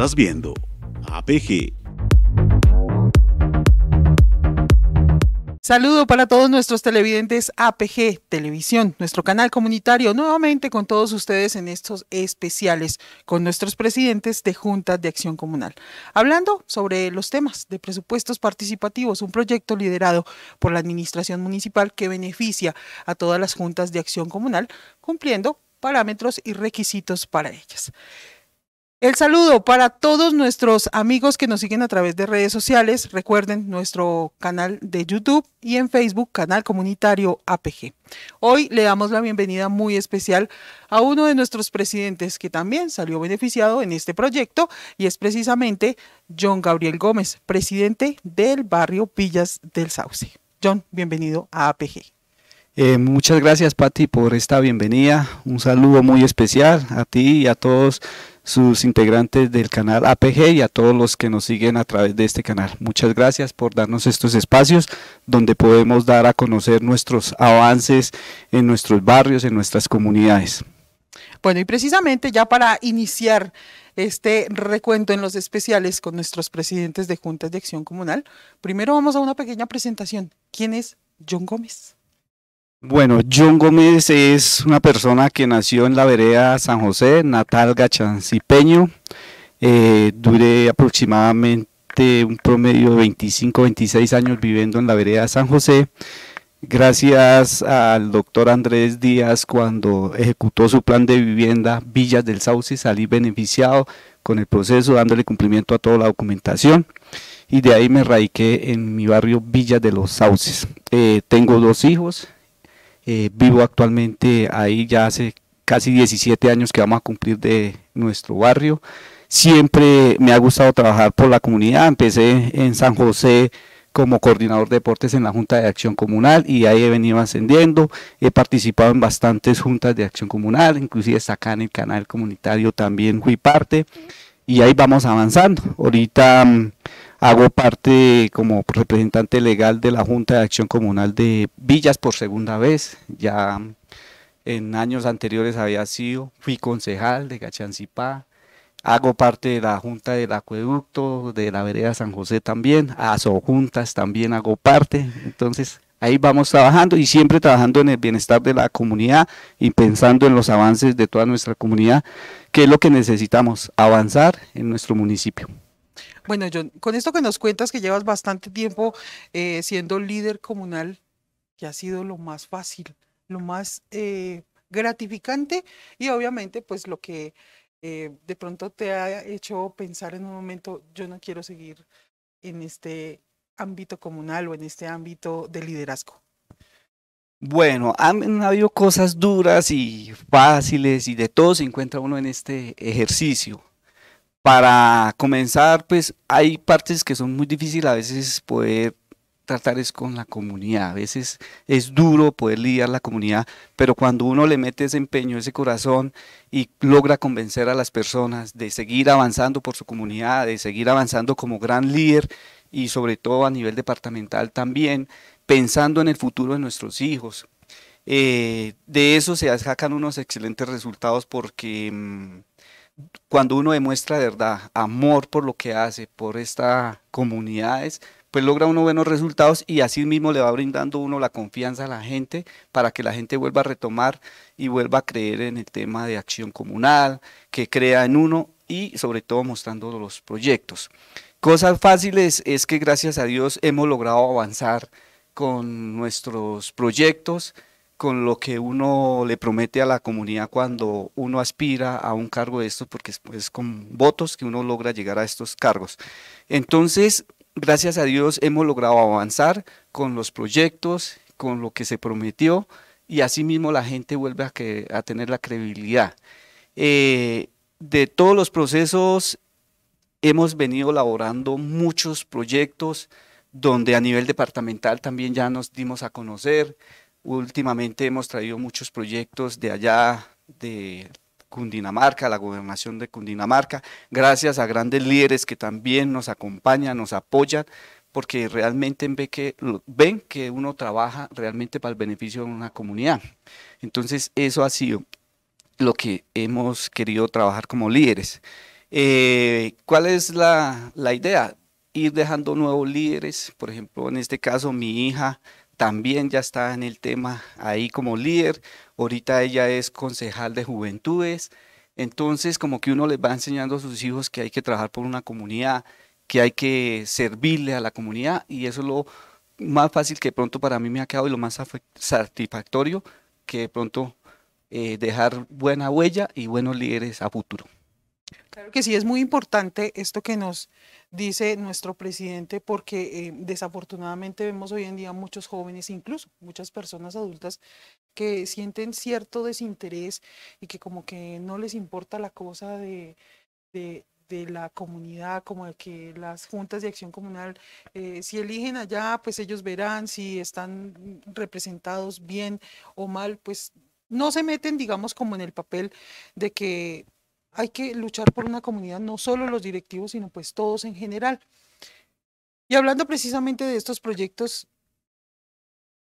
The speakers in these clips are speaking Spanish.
Estás viendo APG. Saludo para todos nuestros televidentes APG Televisión, nuestro canal comunitario, nuevamente con todos ustedes en estos especiales con nuestros presidentes de Juntas de Acción Comunal, hablando sobre los temas de presupuestos participativos, un proyecto liderado por la Administración Municipal que beneficia a todas las Juntas de Acción Comunal, cumpliendo parámetros y requisitos para ellas. El saludo para todos nuestros amigos que nos siguen a través de redes sociales. Recuerden nuestro canal de YouTube y en Facebook, canal comunitario APG. Hoy le damos la bienvenida muy especial a uno de nuestros presidentes que también salió beneficiado en este proyecto y es precisamente John Gabriel Gómez, presidente del barrio Villas del Sauce. John, bienvenido a APG. Eh, muchas gracias, Patti, por esta bienvenida. Un saludo muy especial a ti y a todos sus integrantes del canal APG y a todos los que nos siguen a través de este canal. Muchas gracias por darnos estos espacios donde podemos dar a conocer nuestros avances en nuestros barrios, en nuestras comunidades. Bueno, y precisamente ya para iniciar este recuento en los especiales con nuestros presidentes de juntas de acción comunal, primero vamos a una pequeña presentación. ¿Quién es John Gómez? Bueno, John Gómez es una persona que nació en la vereda San José, natal gachancipeño. Eh, duré aproximadamente un promedio de 25, 26 años viviendo en la vereda San José. Gracias al doctor Andrés Díaz cuando ejecutó su plan de vivienda Villas del Sauce, salí beneficiado con el proceso, dándole cumplimiento a toda la documentación y de ahí me radiqué en mi barrio Villas de los Sauces. Eh, tengo dos hijos, eh, vivo actualmente ahí ya hace casi 17 años que vamos a cumplir de nuestro barrio. Siempre me ha gustado trabajar por la comunidad. Empecé en San José como coordinador de deportes en la Junta de Acción Comunal y ahí he venido ascendiendo. He participado en bastantes juntas de acción comunal, inclusive está acá en el canal comunitario también fui parte y ahí vamos avanzando. Ahorita mm, hago parte como representante legal de la Junta de Acción Comunal de Villas por segunda vez. Ya en años anteriores había sido, fui concejal de Gachancipá, hago parte de la Junta del Acueducto, de la Vereda San José también, a juntas también hago parte, entonces ahí vamos trabajando y siempre trabajando en el bienestar de la comunidad y pensando en los avances de toda nuestra comunidad, que es lo que necesitamos, avanzar en nuestro municipio. Bueno, John, con esto que nos cuentas que llevas bastante tiempo eh, siendo líder comunal, que ha sido lo más fácil, lo más eh, gratificante y obviamente pues lo que eh, de pronto te ha hecho pensar en un momento, yo no quiero seguir en este ámbito comunal o en este ámbito de liderazgo? Bueno, han, habido cosas duras y fáciles y de todo se encuentra uno en este ejercicio para comenzar, pues hay partes que son muy difíciles a veces poder tratar es con la comunidad. A veces es duro poder lidiar la comunidad, pero cuando uno le mete ese empeño, ese corazón y logra convencer a las personas de seguir avanzando por su comunidad, de seguir avanzando como gran líder y sobre todo a nivel departamental también, pensando en el futuro de nuestros hijos. Eh, de eso se sacan unos excelentes resultados porque mm, cuando uno demuestra de verdad amor por lo que hace, por estas comunidades, pues logra uno buenos resultados y así mismo le va brindando uno la confianza a la gente para que la gente vuelva a retomar y vuelva a creer en el tema de acción comunal, que crea en uno y sobre todo mostrando los proyectos. Cosas fáciles es que gracias a Dios hemos logrado avanzar con nuestros proyectos, con lo que uno le promete a la comunidad cuando uno aspira a un cargo de estos, porque es, pues, con votos que uno logra llegar a estos cargos. Entonces, gracias a Dios hemos logrado avanzar con los proyectos, con lo que se prometió, y asimismo la gente vuelve a, que, a tener la credibilidad. Eh, de todos los procesos hemos venido elaborando muchos proyectos donde a nivel departamental también ya nos dimos a conocer, Últimamente hemos traído muchos proyectos de allá, de Cundinamarca, la gobernación de Cundinamarca, gracias a grandes líderes que también nos acompañan, nos apoyan, porque realmente ven que, uno trabaja realmente para el beneficio de una comunidad. Entonces, eso ha sido lo que hemos querido trabajar como líderes. Eh, ¿Cuál es la idea? Ir dejando nuevos líderes, por ejemplo, en este caso mi hija también ya está en el tema ahí como líder. Ahorita ella es concejal de juventudes. Entonces, como que uno le va enseñando a sus hijos que hay que trabajar por una comunidad, que hay que servirle a la comunidad y eso es lo más fácil que pronto para mí me ha quedado y lo más satisfactorio que de pronto eh, dejar buena huella y buenos líderes a futuro. Claro que sí, es muy importante esto que nos dice nuestro presidente, porque eh, desafortunadamente vemos hoy en día muchos jóvenes, incluso muchas personas adultas, que sienten cierto desinterés y que como que no les importa la cosa de, la comunidad, como que las juntas de acción comunal, eh, si eligen allá, pues ellos verán si están representados bien o mal, pues no se meten, digamos, como en el papel de que hay que luchar por una comunidad, no solo los directivos, sino pues todos en general. Y hablando precisamente de estos proyectos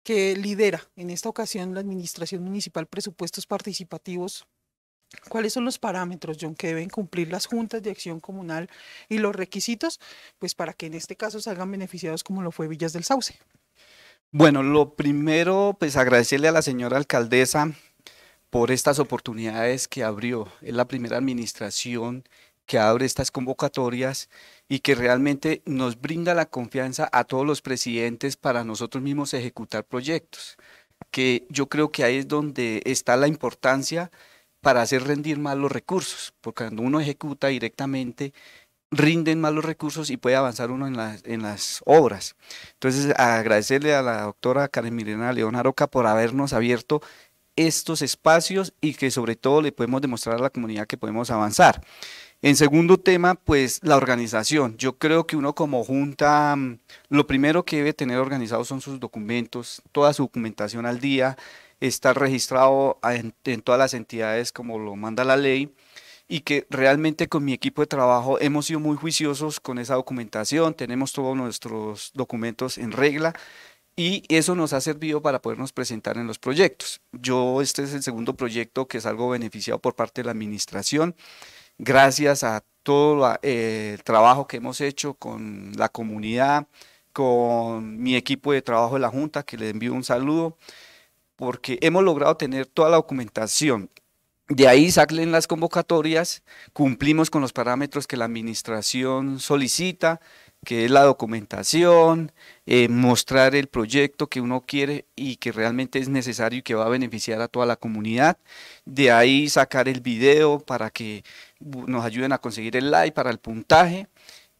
que lidera en esta ocasión la Administración Municipal Presupuestos Participativos, ¿cuáles son los parámetros, John, que deben cumplir las juntas de acción comunal y los requisitos, pues para que en este caso salgan beneficiados como lo fue Villas del Sauce? Bueno, lo primero, pues agradecerle a la señora alcaldesa por estas oportunidades que abrió. Es la primera administración que abre estas convocatorias y que realmente nos brinda la confianza a todos los presidentes para nosotros mismos ejecutar proyectos, que yo creo que ahí es donde está la importancia para hacer rendir más los recursos, porque cuando uno ejecuta directamente, rinden más los recursos y puede avanzar uno en las, obras. Entonces, agradecerle a la doctora Carmen Mirena León por habernos abierto estos espacios y que sobre todo le podemos demostrar a la comunidad que podemos avanzar. En segundo tema, pues la organización. Yo creo que uno como junta, mm, lo primero que debe tener organizado son sus documentos, toda su documentación al día, estar registrado en, en todas las entidades como lo manda la ley y que realmente con mi equipo de trabajo hemos sido muy juiciosos con esa documentación, tenemos todos nuestros documentos en regla y eso nos ha servido para podernos presentar en los proyectos. Yo, este es el segundo proyecto que es algo beneficiado por parte de la administración, gracias a todo eh, el trabajo que hemos hecho con la comunidad, con mi equipo de trabajo de la Junta, que le envío un saludo, porque hemos logrado tener toda la documentación. De ahí salen las convocatorias, cumplimos con los parámetros que la administración solicita, que es la documentación, eh, mostrar el proyecto que uno quiere y que realmente es necesario y que va a beneficiar a toda la comunidad. De ahí sacar el video para que nos ayuden a conseguir el like para el puntaje.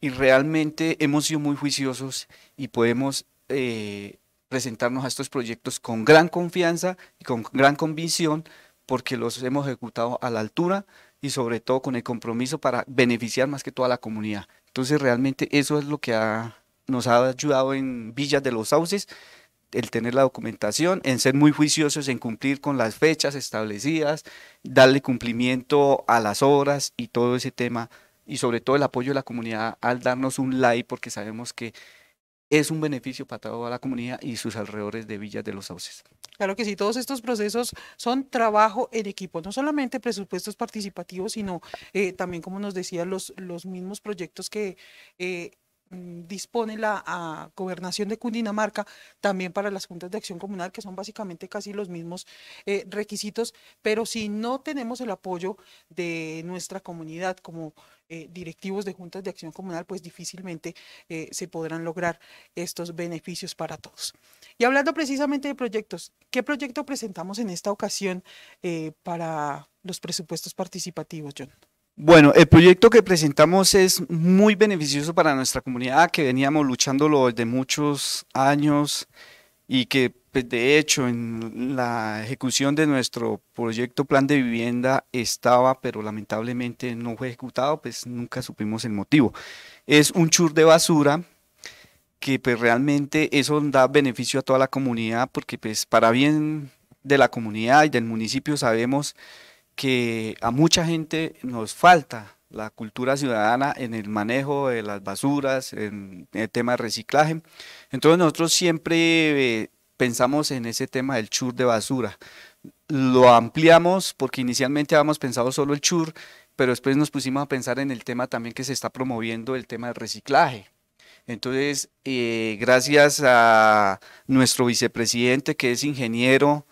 Y realmente hemos sido muy juiciosos y podemos eh, presentarnos a estos proyectos con gran confianza y con gran convicción porque los hemos ejecutado a la altura y sobre todo con el compromiso para beneficiar más que toda la comunidad. Entonces realmente eso es lo que nos ha ayudado en Villas de los Sauces, el tener la documentación, en ser muy juiciosos, en cumplir con las fechas establecidas, darle cumplimiento a las obras y todo ese tema, y sobre todo el apoyo de la comunidad al darnos un like, porque sabemos que es un beneficio para toda la comunidad y sus alrededores de Villas de los Sauces. Claro que sí, todos estos procesos son trabajo en equipo, no solamente presupuestos participativos, sino eh, también, como nos decía, los, los mismos proyectos que eh, Mm, dispone la gobernación de Cundinamarca también para las juntas de acción comunal, que son básicamente casi los mismos eh, requisitos, pero si no tenemos el apoyo de nuestra comunidad como eh, directivos de juntas de acción comunal, pues difícilmente eh, se podrán lograr estos beneficios para todos. Y hablando precisamente de proyectos, ¿qué proyecto presentamos en esta ocasión para los presupuestos participativos, John? Bueno, el proyecto que presentamos es muy beneficioso para nuestra comunidad que veníamos luchándolo desde muchos años y que pues, de hecho en la ejecución de nuestro proyecto plan de vivienda estaba, pero lamentablemente no fue ejecutado, pues nunca supimos el motivo. Es un chur de basura que pues realmente eso da beneficio a toda la comunidad porque pues para bien de la comunidad y del municipio sabemos que a mucha gente nos falta la cultura ciudadana en el manejo de las basuras, en el tema de reciclaje. Entonces nosotros siempre eh, pensamos en ese tema del chur de basura. Lo ampliamos porque inicialmente habíamos pensado solo el chur, pero después nos pusimos a pensar en el tema también que se está promoviendo, el tema del reciclaje. Entonces, eh, gracias a nuestro vicepresidente que es ingeniero,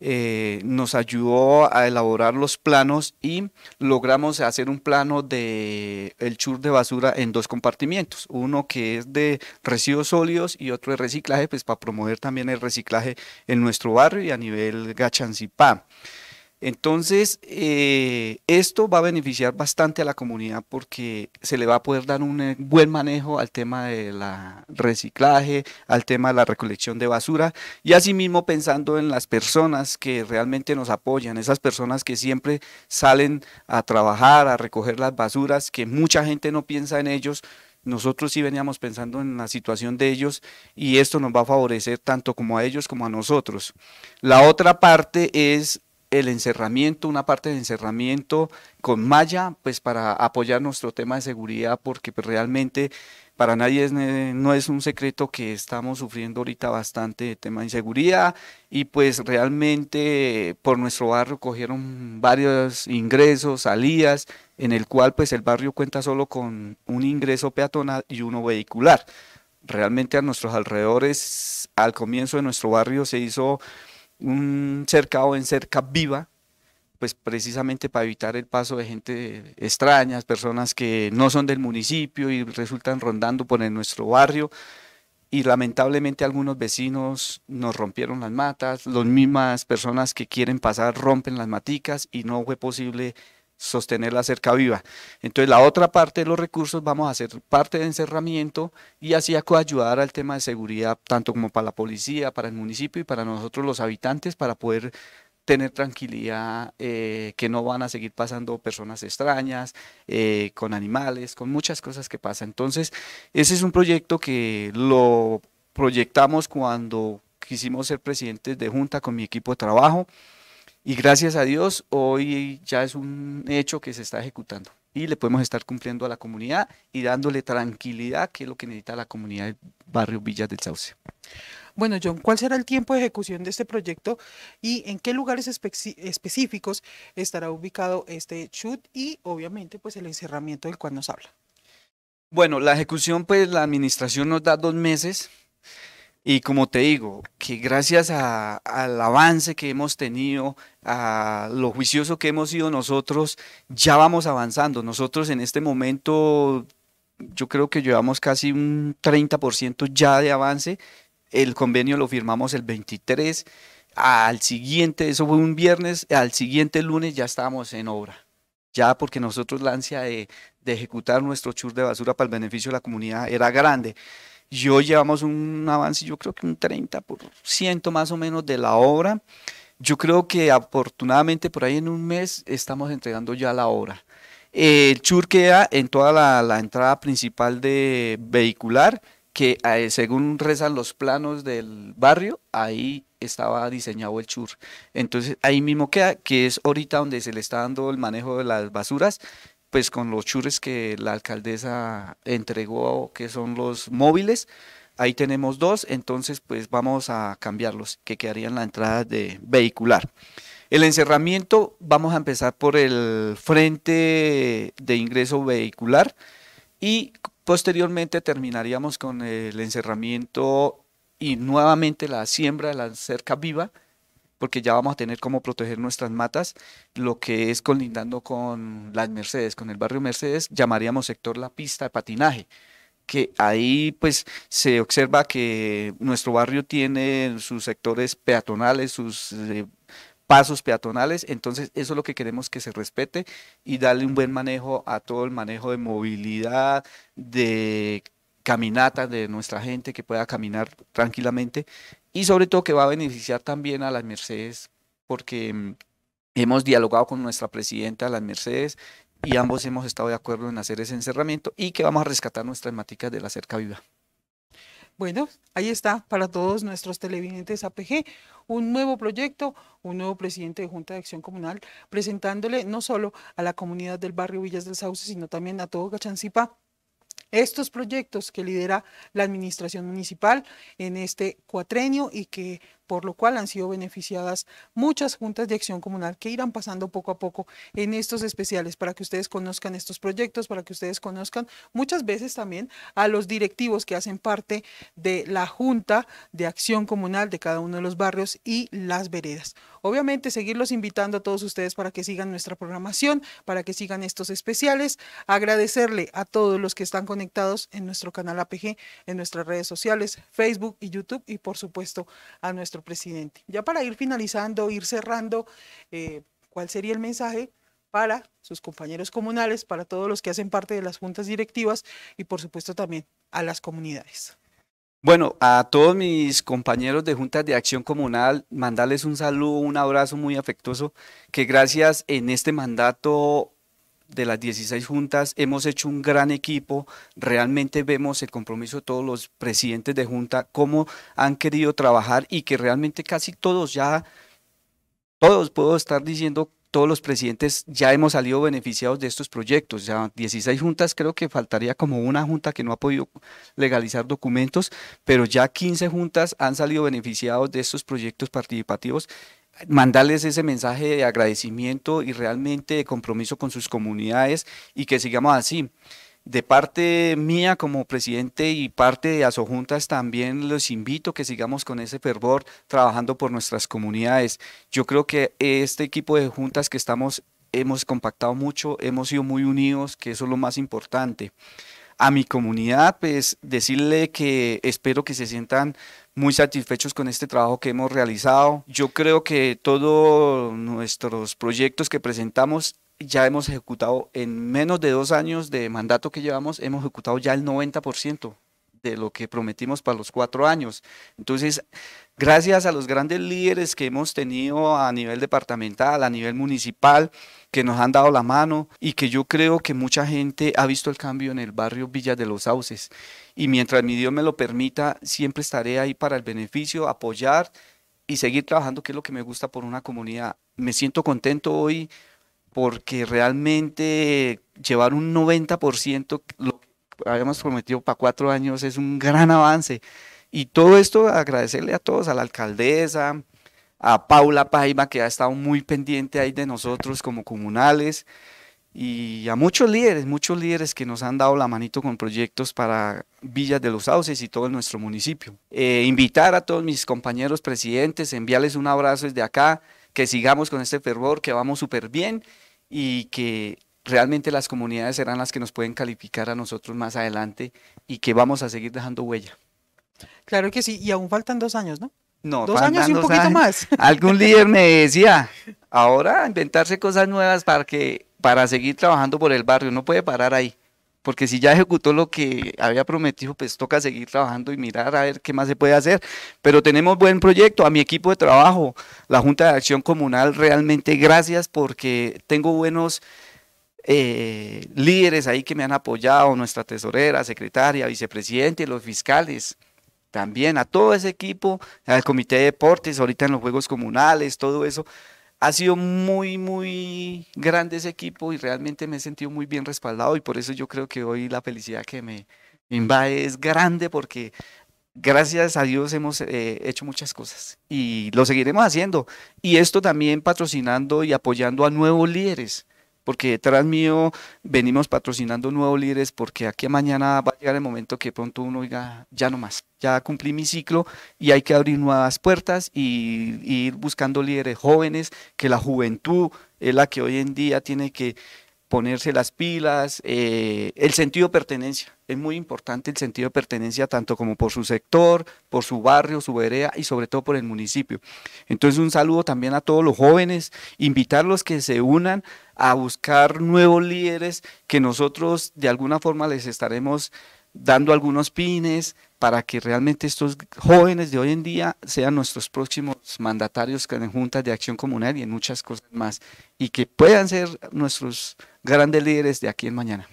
eh, nos ayudó a elaborar los planos y logramos hacer un plano de el chur de basura en dos compartimientos, uno que es de residuos sólidos y otro de reciclaje, pues para promover también el reciclaje en nuestro barrio y a nivel Gachancipá. Entonces, eh, esto va a beneficiar bastante a la comunidad porque se le va a poder dar un eh, buen manejo al tema del reciclaje, al tema de la recolección de basura y asimismo pensando en las personas que realmente nos apoyan, esas personas que siempre salen a trabajar, a recoger las basuras, que mucha gente no piensa en ellos, nosotros sí veníamos pensando en la situación de ellos y esto nos va a favorecer tanto como a ellos como a nosotros. La otra parte es el encerramiento, una parte de encerramiento con malla, pues para apoyar nuestro tema de seguridad, porque pues, realmente para nadie es, no es un secreto que estamos sufriendo ahorita bastante de tema de inseguridad y pues realmente por nuestro barrio cogieron varios ingresos, salidas, en el cual pues el barrio cuenta solo con un ingreso peatonal y uno vehicular. Realmente a nuestros alrededores, al comienzo de nuestro barrio se hizo un cercado en cerca viva, pues precisamente para evitar el paso de gente extrañas, personas que no son del municipio y resultan rondando por en nuestro barrio. Y lamentablemente algunos vecinos nos rompieron las matas, las mismas personas que quieren pasar rompen las maticas y no fue posible sostener la cerca viva. Entonces la otra parte de los recursos vamos a hacer parte de encerramiento y así ayudar ayudar al tema de seguridad, tanto como para la policía, para el municipio y para nosotros los habitantes, para poder tener tranquilidad, eh, que no van a seguir pasando personas extrañas, eh, con animales, con muchas cosas que pasan. Entonces, ese es un proyecto que lo proyectamos cuando quisimos ser presidentes de junta con mi equipo de trabajo. Y gracias a Dios, hoy ya es un hecho que se está ejecutando y le podemos estar cumpliendo a la comunidad y dándole tranquilidad, que es lo que necesita la comunidad del barrio Villas del Sauce. Bueno, John, ¿cuál será el tiempo de ejecución de este proyecto y en qué lugares específicos estará ubicado este chut y obviamente pues el encerramiento del cual nos habla? Bueno, la ejecución pues la administración nos da dos meses y como te digo, que gracias al avance que hemos tenido, a lo juicioso que hemos sido nosotros, ya vamos avanzando. Nosotros en este momento, yo creo que llevamos casi un 30% ya de avance. El convenio lo firmamos el 23. Al siguiente, eso fue un viernes, al siguiente lunes ya estábamos en obra. Ya porque nosotros la ansia de, de ejecutar nuestro chur de basura para el beneficio de la comunidad era grande. Yo llevamos un avance, yo creo que un 30% más o menos de la obra. Yo creo que afortunadamente por ahí en un mes estamos entregando ya la obra. Eh, el chur queda en toda la, entrada principal de vehicular, que eh, según rezan los planos del barrio, ahí estaba diseñado el chur. Entonces ahí mismo queda, que es ahorita donde se le está dando el manejo de las basuras, pues con los chures que la alcaldesa entregó, que son los móviles, ahí tenemos dos, entonces pues vamos a cambiarlos, que quedarían la entrada de vehicular. El encerramiento, vamos a empezar por el frente de ingreso vehicular y posteriormente terminaríamos con el encerramiento y nuevamente la siembra de la cerca viva, porque ya vamos a tener cómo proteger nuestras matas, lo que es colindando con las Mercedes, con el barrio Mercedes, llamaríamos sector la pista de patinaje que ahí pues se observa que nuestro barrio tiene sus sectores peatonales, sus eh, pasos peatonales, entonces eso es lo que queremos que se respete y darle un buen manejo a todo el manejo de movilidad, de caminata de nuestra gente que pueda caminar tranquilamente y sobre todo que va a beneficiar también a las Mercedes porque mm, hemos dialogado con nuestra presidenta las Mercedes y ambos hemos estado de acuerdo en hacer ese encerramiento y que vamos a rescatar nuestras maticas de la cerca viva. Bueno, ahí está para todos nuestros televidentes APG, un nuevo proyecto, un nuevo presidente de Junta de Acción Comunal, presentándole no solo a la comunidad del barrio Villas del Sauce, sino también a todo Cachancipa estos proyectos que lidera la Administración Municipal en este cuatrenio y que por lo cual han sido beneficiadas muchas juntas de acción comunal que irán pasando poco a poco en estos especiales para que ustedes conozcan estos proyectos, para que ustedes conozcan muchas veces también a los directivos que hacen parte de la junta de acción comunal de cada uno de los barrios y las veredas. Obviamente seguirlos invitando a todos ustedes para que sigan nuestra programación, para que sigan estos especiales, agradecerle a todos los que están conectados en nuestro canal APG, en nuestras redes sociales, Facebook y YouTube y por supuesto a nuestro presidente. Ya para ir finalizando, ir cerrando, eh, ¿cuál sería el mensaje para sus compañeros comunales, para todos los que hacen parte de las juntas directivas y por supuesto también a las comunidades? Bueno, a todos mis compañeros de Juntas de Acción Comunal, mandarles un saludo, un abrazo muy afectuoso, que gracias en este mandato de las 16 juntas, hemos hecho un gran equipo, realmente vemos el compromiso de todos los presidentes de junta, cómo han querido trabajar y que realmente casi todos ya, todos puedo estar diciendo, todos los presidentes ya hemos salido beneficiados de estos proyectos, ya 16 juntas, creo que faltaría como una junta que no ha podido legalizar documentos, pero ya 15 juntas han salido beneficiados de estos proyectos participativos mandarles ese mensaje de agradecimiento y realmente de compromiso con sus comunidades y que sigamos así. De parte mía como presidente y parte de Asojuntas también los invito que sigamos con ese fervor trabajando por nuestras comunidades. Yo creo que este equipo de juntas que estamos hemos compactado mucho, hemos sido muy unidos, que eso es lo más importante a mi comunidad, pues decirle que espero que se sientan muy satisfechos con este trabajo que hemos realizado. Yo creo que todos nuestros proyectos que presentamos ya hemos ejecutado en menos de dos años de mandato que llevamos, hemos ejecutado ya el 90% de lo que prometimos para los cuatro años. Entonces, gracias a los grandes líderes que hemos tenido a nivel departamental, a nivel municipal, que nos han dado la mano y que yo creo que mucha gente ha visto el cambio en el barrio Villa de los Sauces. Y mientras mi Dios me lo permita, siempre estaré ahí para el beneficio, apoyar y seguir trabajando, que es lo que me gusta por una comunidad. Me siento contento hoy porque realmente llevar un 90% lo que habíamos prometido para cuatro años es un gran avance. Y todo esto agradecerle a todos, a la alcaldesa, a Paula Paima, que ha estado muy pendiente ahí de nosotros como comunales, y a muchos líderes, muchos líderes que nos han dado la manito con proyectos para Villas de los Sauces y todo nuestro municipio. Eh, invitar a todos mis compañeros presidentes, enviarles un abrazo desde acá, que sigamos con este fervor, que vamos súper bien y que realmente las comunidades serán las que nos pueden calificar a nosotros más adelante y que vamos a seguir dejando huella. Claro que sí, y aún faltan dos años, ¿no? No, dos años y un poquito más. Algún líder me decía, ahora inventarse cosas nuevas para que para seguir trabajando por el barrio, no puede parar ahí, porque si ya ejecutó lo que había prometido, pues toca seguir trabajando y mirar a ver qué más se puede hacer. Pero tenemos buen proyecto, a mi equipo de trabajo, la Junta de Acción Comunal, realmente gracias porque tengo buenos eh, líderes ahí que me han apoyado, nuestra tesorera, secretaria, vicepresidente, los fiscales, también a todo ese equipo, al comité de deportes, ahorita en los Juegos Comunales, todo eso. Ha sido muy, muy grande ese equipo y realmente me he sentido muy bien respaldado y por eso yo creo que hoy la felicidad que me invade es grande porque gracias a Dios hemos eh, hecho muchas cosas y lo seguiremos haciendo. Y esto también patrocinando y apoyando a nuevos líderes porque detrás mío venimos patrocinando nuevos líderes, porque aquí mañana va a llegar el momento que pronto uno diga, ya no más, ya cumplí mi ciclo y hay que abrir nuevas puertas y, y ir buscando líderes jóvenes, que la juventud es la que hoy en día tiene que ponerse las pilas, eh, el sentido de pertenencia. Es muy importante el sentido de pertenencia tanto como por su sector, por su barrio, su vereda y sobre todo por el municipio. Entonces un saludo también a todos los jóvenes, invitarlos que se unan a buscar nuevos líderes que nosotros de alguna forma les estaremos dando algunos pines, para que realmente estos jóvenes de hoy en día sean nuestros próximos mandatarios en juntas de acción comunal y en muchas cosas más, y que puedan ser nuestros grandes líderes de aquí en mañana.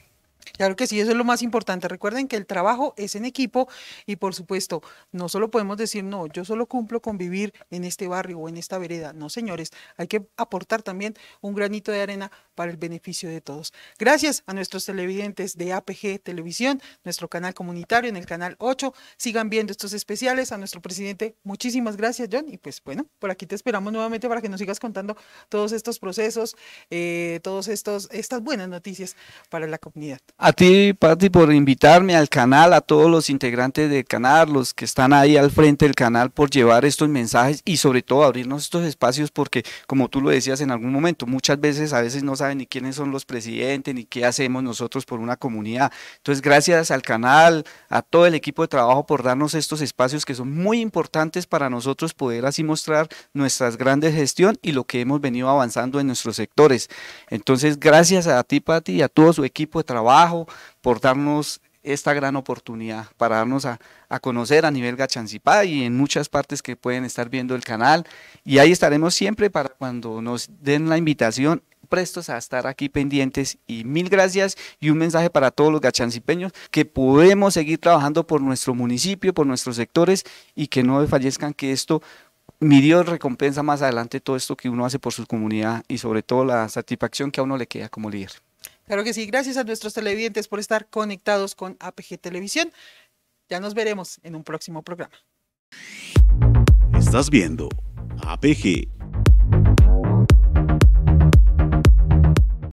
Claro que sí, eso es lo más importante. Recuerden que el trabajo es en equipo y por supuesto, no solo podemos decir, no, yo solo cumplo con vivir en este barrio o en esta vereda. No, señores, hay que aportar también un granito de arena para el beneficio de todos. Gracias a nuestros televidentes de APG Televisión, nuestro canal comunitario en el canal 8. Sigan viendo estos especiales. A nuestro presidente, muchísimas gracias, John. Y pues bueno, por aquí te esperamos nuevamente para que nos sigas contando todos estos procesos, eh, todos todas estas buenas noticias para la comunidad. A ti, Patti por invitarme al canal, a todos los integrantes del canal, los que están ahí al frente del canal, por llevar estos mensajes y sobre todo abrirnos estos espacios porque, como tú lo decías en algún momento, muchas veces a veces no saben ni quiénes son los presidentes, ni qué hacemos nosotros por una comunidad. Entonces, gracias al canal, a todo el equipo de trabajo por darnos estos espacios que son muy importantes para nosotros poder así mostrar nuestras grandes gestión y lo que hemos venido avanzando en nuestros sectores. Entonces, gracias a ti, Patti y a todo su equipo de trabajo por darnos esta gran oportunidad para darnos a, conocer a nivel Gachancipá y en muchas partes que pueden estar viendo el canal. Y ahí estaremos siempre para cuando nos den la invitación, prestos a estar aquí pendientes. Y mil gracias y un mensaje para todos los gachancipeños que podemos seguir trabajando por nuestro municipio, por nuestros sectores y que no fallezcan que esto... Mi Dios recompensa más adelante todo esto que uno hace por su comunidad y sobre todo la satisfacción que a uno le queda como líder. Claro que sí, gracias a nuestros televidentes por estar conectados con APG Televisión. Ya nos veremos en un próximo programa. Estás viendo APG